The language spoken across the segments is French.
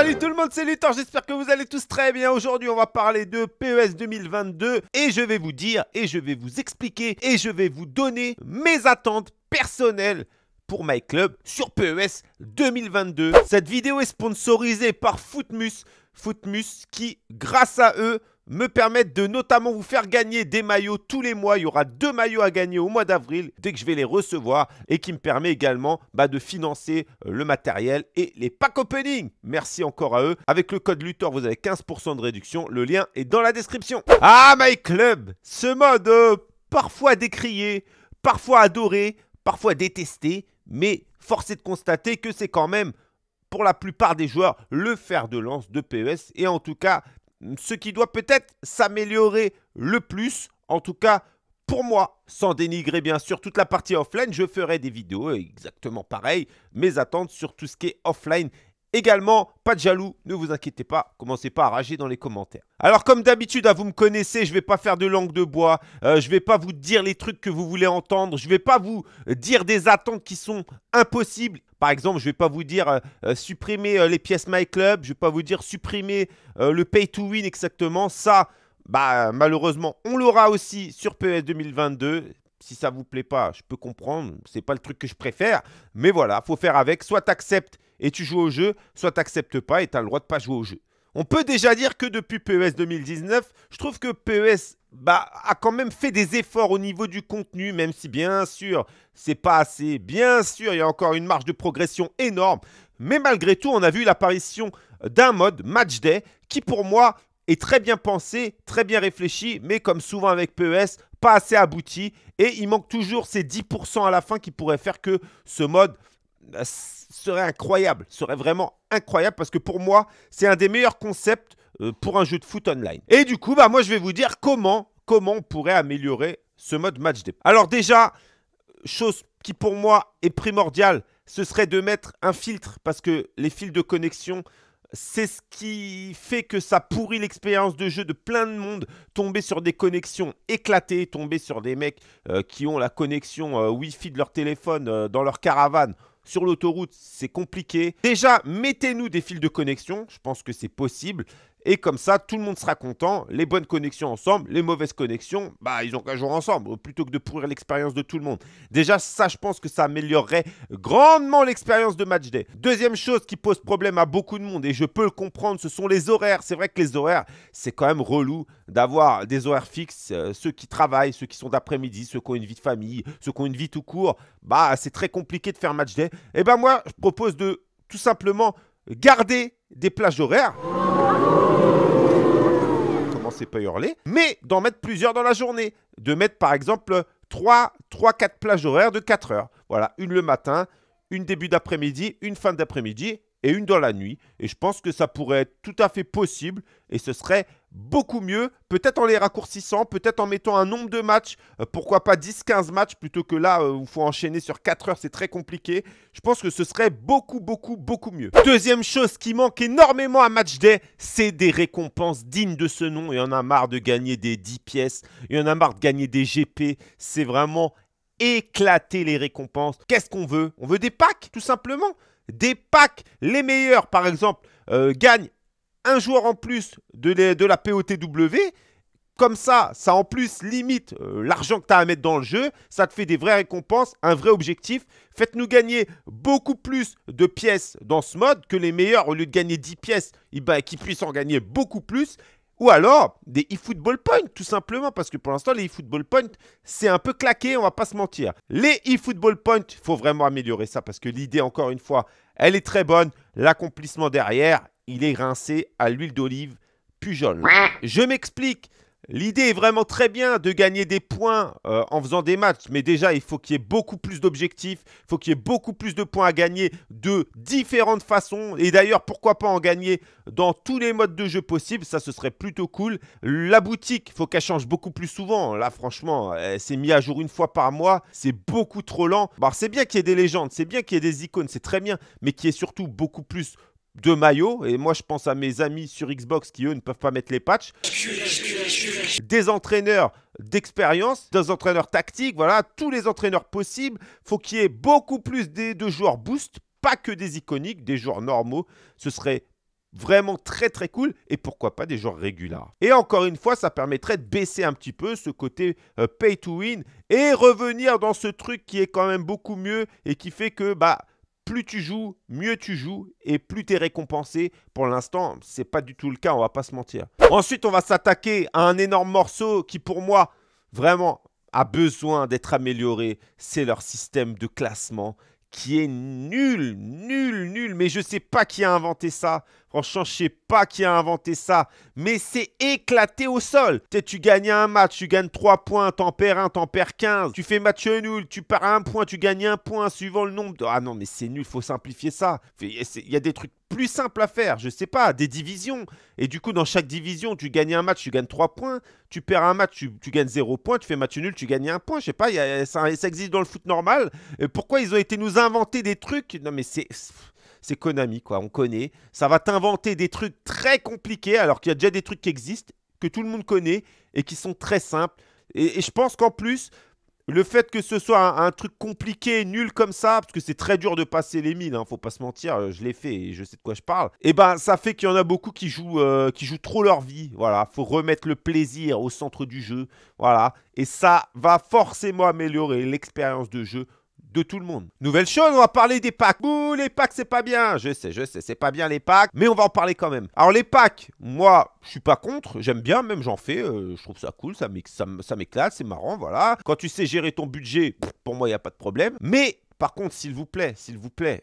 Salut tout le monde, c'est Luthor, j'espère que vous allez tous très bien. Aujourd'hui, on va parler de PES 2022 et je vais vous dire, et je vais vous expliquer, et je vais vous donner mes attentes personnelles pour MyClub Club sur PES 2022. Cette vidéo est sponsorisée par Footmus, Footmus qui, grâce à eux, me permettent de notamment vous faire gagner des maillots tous les mois. Il y aura deux maillots à gagner au mois d'avril dès que je vais les recevoir et qui me permet également bah, de financer euh, le matériel et les packs opening. Merci encore à eux. Avec le code Luthor, vous avez 15% de réduction. Le lien est dans la description. Ah, My Club Ce mode euh, parfois décrié, parfois adoré, parfois détesté, mais force est de constater que c'est quand même pour la plupart des joueurs le fer de lance de PES et en tout cas ce qui doit peut-être s'améliorer le plus, en tout cas pour moi, sans dénigrer bien sûr toute la partie offline, je ferai des vidéos exactement pareilles, mes attentes sur tout ce qui est offline Également, pas de jaloux, ne vous inquiétez pas, commencez pas à rager dans les commentaires. Alors comme d'habitude, hein, vous me connaissez, je ne vais pas faire de langue de bois, euh, je ne vais pas vous dire les trucs que vous voulez entendre, je ne vais pas vous euh, dire des attentes qui sont impossibles. Par exemple, je ne euh, vais pas vous dire supprimer les pièces MyClub, je ne vais pas vous dire supprimer le pay to win exactement. Ça, bah malheureusement, on l'aura aussi sur PS e 2022 si ça vous plaît pas, je peux comprendre, c'est pas le truc que je préfère, mais voilà, faut faire avec, soit accepte et tu joues au jeu, soit tu n'acceptes pas et tu as le droit de pas jouer au jeu. On peut déjà dire que depuis PES 2019, je trouve que PES bah, a quand même fait des efforts au niveau du contenu, même si bien sûr, c'est pas assez. Bien sûr, il y a encore une marge de progression énorme. Mais malgré tout, on a vu l'apparition d'un mode, Match Day, qui pour moi est très bien pensé, très bien réfléchi, mais comme souvent avec PES, pas assez abouti. Et il manque toujours ces 10% à la fin qui pourraient faire que ce mode euh, serait incroyable, serait vraiment incroyable parce que pour moi, c'est un des meilleurs concepts euh, pour un jeu de foot online. Et du coup, bah moi je vais vous dire comment comment on pourrait améliorer ce mode match day. Alors déjà, chose qui pour moi est primordiale, ce serait de mettre un filtre parce que les fils de connexion c'est ce qui fait que ça pourrit l'expérience de jeu de plein de monde. Tomber sur des connexions éclatées, tomber sur des mecs euh, qui ont la connexion wifi Wi-Fi de leur téléphone dans leur caravane. Sur l'autoroute, c'est compliqué. Déjà, mettez-nous des fils de connexion. Je pense que c'est possible. Et comme ça, tout le monde sera content. Les bonnes connexions ensemble, les mauvaises connexions, bah, ils ont qu'un jour ensemble, plutôt que de pourrir l'expérience de tout le monde. Déjà, ça, je pense que ça améliorerait grandement l'expérience de match day. Deuxième chose qui pose problème à beaucoup de monde, et je peux le comprendre, ce sont les horaires. C'est vrai que les horaires, c'est quand même relou d'avoir des horaires fixes. Euh, ceux qui travaillent, ceux qui sont d'après-midi, ceux qui ont une vie de famille, ceux qui ont une vie tout court, bah, c'est très compliqué de faire match day. Et eh ben, moi, je propose de tout simplement garder des plages horaires. Commencez pas hurler, mais d'en mettre plusieurs dans la journée. De mettre par exemple 3, 4 plages horaires de 4 heures. Voilà, une le matin, une début d'après-midi, une fin d'après-midi et une dans la nuit. Et je pense que ça pourrait être tout à fait possible et ce serait beaucoup mieux, peut-être en les raccourcissant, peut-être en mettant un nombre de matchs, euh, pourquoi pas 10-15 matchs, plutôt que là, euh, où il faut enchaîner sur 4 heures, c'est très compliqué. Je pense que ce serait beaucoup, beaucoup, beaucoup mieux. Deuxième chose qui manque énormément à Matchday, c'est des récompenses dignes de ce nom. et y en a marre de gagner des 10 pièces, il y en a marre de gagner des GP, c'est vraiment éclater les récompenses. Qu'est-ce qu'on veut On veut des packs, tout simplement des packs. Les meilleurs, par exemple, euh, gagnent un joueur en plus de, de la POTW. Comme ça, ça en plus limite euh, l'argent que tu as à mettre dans le jeu. Ça te fait des vraies récompenses, un vrai objectif. Faites-nous gagner beaucoup plus de pièces dans ce mode que les meilleurs, au lieu de gagner 10 pièces, qui eh ben, qu'ils puissent en gagner beaucoup plus. Ou alors des eFootball Points, tout simplement, parce que pour l'instant, les eFootball Points, c'est un peu claqué, on va pas se mentir. Les eFootball Points, il faut vraiment améliorer ça, parce que l'idée, encore une fois, elle est très bonne. L'accomplissement derrière, il est rincé à l'huile d'olive Pujol. Je m'explique. L'idée est vraiment très bien de gagner des points euh, en faisant des matchs, mais déjà il faut qu'il y ait beaucoup plus d'objectifs, il faut qu'il y ait beaucoup plus de points à gagner de différentes façons, et d'ailleurs pourquoi pas en gagner dans tous les modes de jeu possibles, ça ce serait plutôt cool. La boutique, il faut qu'elle change beaucoup plus souvent, là franchement, elle s'est mise à jour une fois par mois, c'est beaucoup trop lent. Bon, c'est bien qu'il y ait des légendes, c'est bien qu'il y ait des icônes, c'est très bien, mais qu'il y ait surtout beaucoup plus de maillots. Et moi, je pense à mes amis sur Xbox qui, eux, ne peuvent pas mettre les patchs. Des entraîneurs d'expérience, des entraîneurs tactiques, voilà, tous les entraîneurs possibles. Faut qu'il y ait beaucoup plus de joueurs boost, pas que des iconiques, des joueurs normaux. Ce serait vraiment très très cool et pourquoi pas des joueurs réguliers. Et encore une fois, ça permettrait de baisser un petit peu ce côté euh, pay to win et revenir dans ce truc qui est quand même beaucoup mieux et qui fait que bah plus tu joues, mieux tu joues et plus tu es récompensé. Pour l'instant, ce n'est pas du tout le cas, on va pas se mentir. Ensuite, on va s'attaquer à un énorme morceau qui pour moi vraiment a besoin d'être amélioré, c'est leur système de classement qui est nul, nul, nul. Mais je sais pas qui a inventé ça. Franchement, je sais pas qui a inventé ça. Mais c'est éclaté au sol. Tu, tu gagnes un match, tu gagnes 3 points, t'en perds un, t'en perds 15. Tu fais match nul, tu perds un point, tu gagnes un point suivant le nombre. Ah non, mais c'est nul, faut simplifier ça. Il y a des trucs plus simple à faire, je sais pas, des divisions. Et du coup, dans chaque division, tu gagnes un match, tu gagnes 3 points, tu perds un match, tu, gagnes 0 points, tu fais match nul, tu gagnes un point. Je sais pas, ça, existe dans le foot normal. Euh, pourquoi ils ont été nous inventer des trucs Non, mais c'est. C'est Konami, quoi, on connaît. Ça va t'inventer des trucs très compliqués alors qu'il y a déjà des trucs qui existent, que tout le monde connaît et qui sont très simples. et je pense qu'en plus, le fait que ce soit un, truc compliqué, nul comme ça, parce que c'est très dur de passer les mines hein, faut pas se mentir, euh, je l'ai fait et je sais de quoi je parle, et eh ben ça fait qu'il y en a beaucoup qui jouent, euh, qui jouent trop leur vie. Voilà, faut remettre le plaisir au centre du jeu. Voilà, et ça va forcément améliorer l'expérience de jeu de tout le monde. Nouvelle chose, on va parler des packs. Ouh, les packs, c'est pas bien. Je sais, je sais, c'est pas bien les packs, mais on va en parler quand même. Alors les packs, moi, je suis pas contre, j'aime bien, même j'en fais, euh, je trouve ça cool, ça m'éclate, c'est marrant, voilà. Quand tu sais gérer ton budget, pour moi, il n'y a pas de problème. Mais par contre, s'il vous plaît, s'il vous plaît,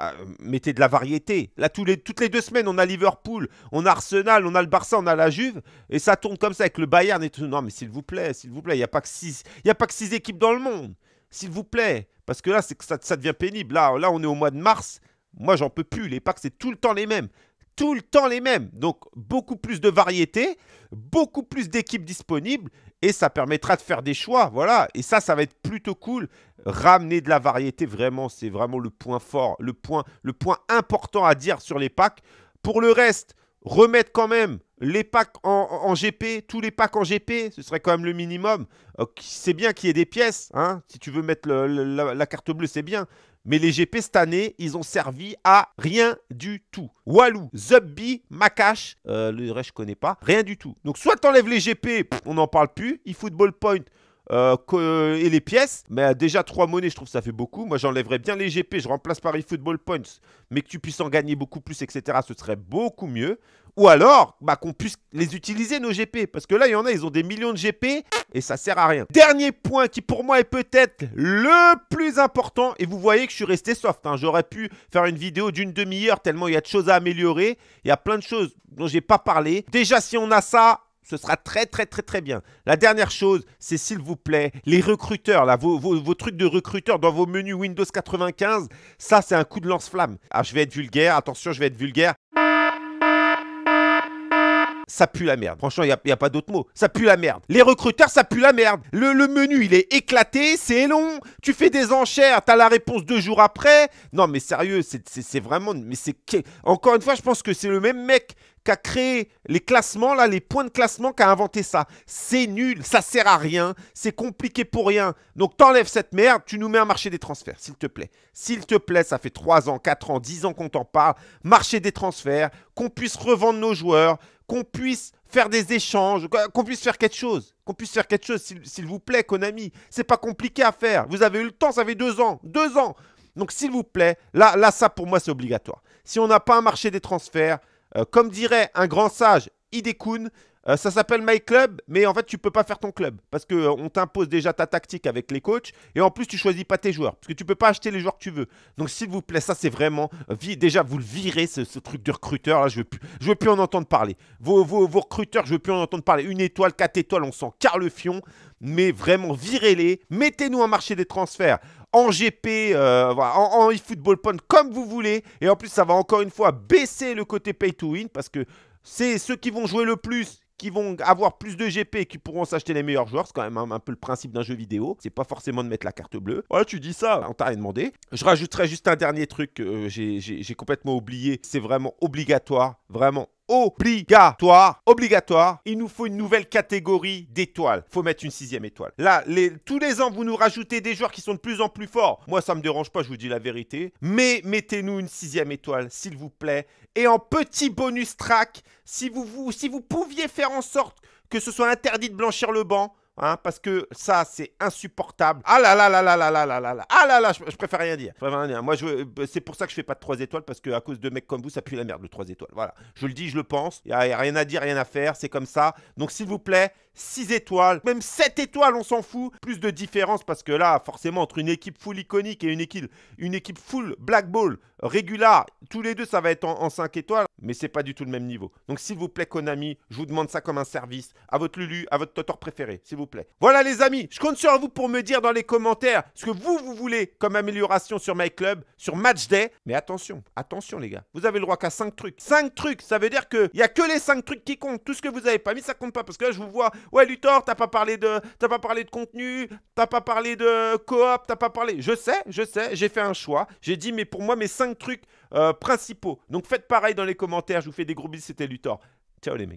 euh, mettez de la variété. Là, tous les, toutes les deux semaines, on a Liverpool, on a Arsenal, on a le Barça, on a la Juve, et ça tourne comme ça avec le Bayern et tout. Non, mais s'il vous plaît, s'il vous plaît, il n'y a pas que six, il a pas que six équipes dans le monde. S'il vous plaît, parce que là, c'est ça, ça devient pénible. Là, là, on est au mois de mars. Moi, j'en peux plus. Les packs, c'est tout le temps les mêmes. Tout le temps les mêmes. Donc, beaucoup plus de variété, beaucoup plus d'équipes disponibles et ça permettra de faire des choix. Voilà. Et ça, ça va être plutôt cool. Ramener de la variété, vraiment, c'est vraiment le point fort, le point, le point important à dire sur les packs. Pour le reste, remettre quand même les packs en, GP, tous les packs en GP, ce serait quand même le minimum. Euh, c'est bien qu'il y ait des pièces, hein, si tu veux mettre la, carte bleue, c'est bien. Mais les GP cette année, ils ont servi à rien du tout. Walou, Zubby, Makash, euh, le reste je connais pas, rien du tout. Donc soit t'enlèves les GP, on n'en parle plus, football Point, euh, euh, et les pièces. Mais déjà, 3 monnaies, je trouve ça fait beaucoup. Moi, j'enlèverais bien les GP, je remplace par Football Points, mais que tu puisses en gagner beaucoup plus, etc. Ce serait beaucoup mieux. Ou alors, bah, qu'on puisse les utiliser, nos GP. Parce que là, il y en a, ils ont des millions de GP et ça sert à rien. Dernier point qui, pour moi, est peut-être le plus important. Et vous voyez que je suis resté soft. Hein. J'aurais pu faire une vidéo d'une demi-heure tellement il y a de choses à améliorer. Il y a plein de choses dont j'ai pas parlé. Déjà, si on a ça, ce sera très, très, très, très bien. La dernière chose, c'est s'il vous plaît, les recruteurs, là, vos, trucs de recruteurs dans vos menus Windows 95, ça, c'est un coup de lance-flamme. Ah, je vais être vulgaire, attention, je vais être vulgaire. Ça pue la merde. Franchement, il n'y a, pas d'autre mot. Ça pue la merde. Les recruteurs, ça pue la merde. Le, menu, il est éclaté, c'est long. Tu fais des enchères, t'as la réponse deux jours après. Non, mais sérieux, c'est vraiment. Mais c'est. Encore une fois, je pense que c'est le même mec qu'a créé les classements, là, les points de classement, a inventé ça. C'est nul, ça sert à rien, c'est compliqué pour rien. Donc t'enlèves cette merde, tu nous mets un marché des transferts, s'il te plaît. S'il te plaît, ça fait 3 ans, 4 ans, 10 ans qu'on t'en parle. Marché des transferts, qu'on puisse revendre nos joueurs, qu'on puisse faire des échanges, qu'on puisse faire quelque chose. Qu'on puisse faire quelque chose, s'il vous plaît, Konami. C'est pas compliqué à faire. Vous avez eu le temps, ça fait 2 ans. 2 ans donc s'il vous plaît, là, là ça pour moi c'est obligatoire. Si on n'a pas un marché des transferts, euh, comme dirait un grand sage, Hidekun, euh, ça s'appelle My Club, mais en fait, tu peux pas faire ton club parce qu'on euh, t'impose déjà ta tactique avec les coachs et en plus, tu choisis pas tes joueurs parce que tu peux pas acheter les joueurs que tu veux. Donc, s'il vous plaît, ça c'est vraiment déjà vous le virez ce, truc de recruteur là. Je veux veux plus en entendre parler. Vos, vos, recruteurs, je veux plus en entendre parler. Une étoile, quatre étoiles, on sent. carre le fion. Mais vraiment, virez-les. Mettez-nous un marché des transferts en GP, euh, en, eFootball Pond, comme vous voulez. Et en plus, ça va encore une fois baisser le côté pay to win parce que c'est ceux qui vont jouer le plus qui vont avoir plus de GP et qui pourront s'acheter les meilleurs joueurs. C'est quand même un, peu le principe d'un jeu vidéo. C'est pas forcément de mettre la carte bleue. Ouais, tu dis ça, on t'a rien demandé. Je rajouterai juste un dernier truc que euh, j'ai complètement oublié. C'est vraiment obligatoire, vraiment obligatoire. Obligatoire. Il nous faut une nouvelle catégorie d'étoiles. Faut mettre une sixième étoile. Là, les, tous les ans, vous nous rajoutez des joueurs qui sont de plus en plus forts. Moi, ça me dérange pas, je vous dis la vérité. Mais mettez-nous une sixième étoile, s'il vous plaît. Et en petit bonus track, si vous pouviez faire en sorte que ce soit interdit de blanchir le banc, Hein, parce que ça, c'est insupportable. Ah là là là là là là là là là. Ah là là, je, préfère rien dire. Je euh, c'est pour ça que je fais pas de 3 étoiles, parce qu'à cause de mecs comme vous, ça pue la merde, le 3 étoiles. Voilà. Je le dis, je le pense. Il n'y a, rien à dire, rien à faire. C'est comme ça. Donc, s'il vous plaît, 6 étoiles, même 7 étoiles, on s'en fout. Plus de différence parce que là, forcément, entre une équipe full iconique et une équipe, une équipe full black ball, régular, tous les deux, ça va être en, 5 étoiles, mais c'est pas du tout le même niveau. Donc s'il vous plaît, Konami, je vous demande ça comme un service à votre Lulu, à votre Totor préféré, s'il vous plaît. Voilà les amis, je compte sur vous pour me dire dans les commentaires ce que vous, vous voulez comme amélioration sur MyClub, sur Match Day. Mais attention, attention les gars, vous avez le droit qu'à 5 trucs. 5 trucs, ça veut dire qu'il n'y a que les 5 trucs qui comptent. Tout ce que vous avez pas mis, ça compte pas parce que là, je vous vois Ouais, Luthor, t'as pas parlé de, t'as pas parlé de contenu, t'as pas parlé de coop, t'as pas parlé. Je sais, je sais, j'ai fait un choix. J'ai dit, mais pour moi, mes cinq trucs euh, principaux. Donc faites pareil dans les commentaires. Je vous fais des gros bisous. C'était Luthor. Ciao les mecs.